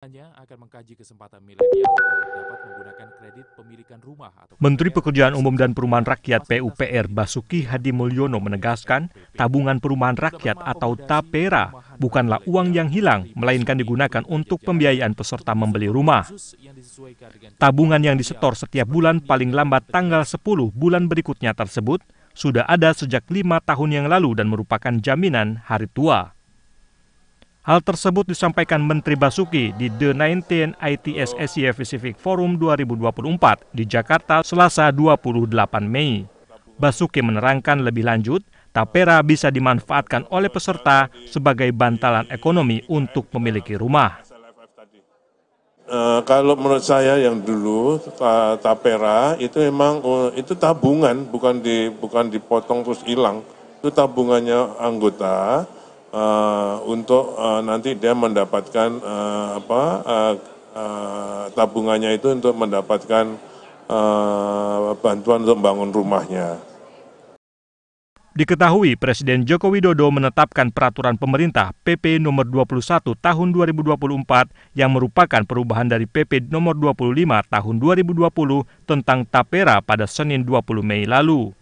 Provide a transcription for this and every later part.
Hanya akan mengkaji kesempatan milenial untuk dapat menggunakan kredit pemilikan rumah atau Menteri Pekerjaan Umum dan Perumahan Rakyat PUPR Basuki Hadi Mulyono menegaskan, tabungan perumahan rakyat atau TAPERA bukanlah uang yang hilang, melainkan digunakan untuk pembiayaan peserta membeli rumah. Tabungan yang disetor setiap bulan paling lambat tanggal 10 bulan berikutnya tersebut sudah ada sejak lima tahun yang lalu dan merupakan jaminan hari tua. Hal tersebut disampaikan Menteri Basuki di The 19 ITS Asia Pacific Forum 2024 di Jakarta selasa 28 Mei. Basuki menerangkan lebih lanjut, tapera bisa dimanfaatkan oleh peserta sebagai bantalan ekonomi untuk memiliki rumah. Uh, kalau menurut saya yang dulu tapera itu memang uh, oh, itu tabungan bukan di bukan dipotong terus hilang itu tabungannya anggota uh, untuk uh, nanti dia mendapatkan uh, apa uh, uh, tabungannya itu untuk mendapatkan uh, bantuan untuk membangun rumahnya. Diketahui Presiden Joko Widodo menetapkan peraturan pemerintah PP nomor 21 tahun 2024 yang merupakan perubahan dari PP nomor 25 tahun 2020 tentang tapera pada Senin 20 Mei lalu.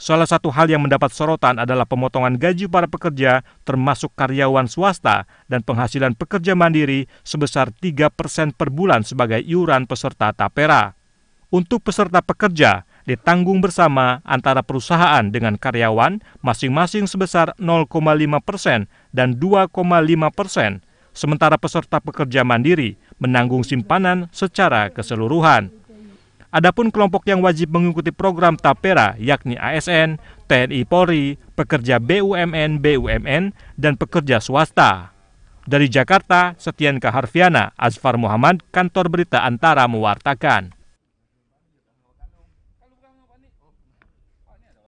Salah satu hal yang mendapat sorotan adalah pemotongan gaji para pekerja, termasuk karyawan swasta, dan penghasilan pekerja mandiri sebesar 3 persen per bulan sebagai iuran peserta tapera. Untuk peserta pekerja, ditanggung bersama antara perusahaan dengan karyawan masing-masing sebesar 0,5 persen dan 2,5 persen, sementara peserta pekerja mandiri menanggung simpanan secara keseluruhan. Adapun kelompok yang wajib mengikuti program Tapera yakni ASN, TNI Polri, pekerja BUMN BUMN dan pekerja swasta. Dari Jakarta, Setian Kaharfiana, Azfar Muhammad, Kantor Berita Antara mewartakan.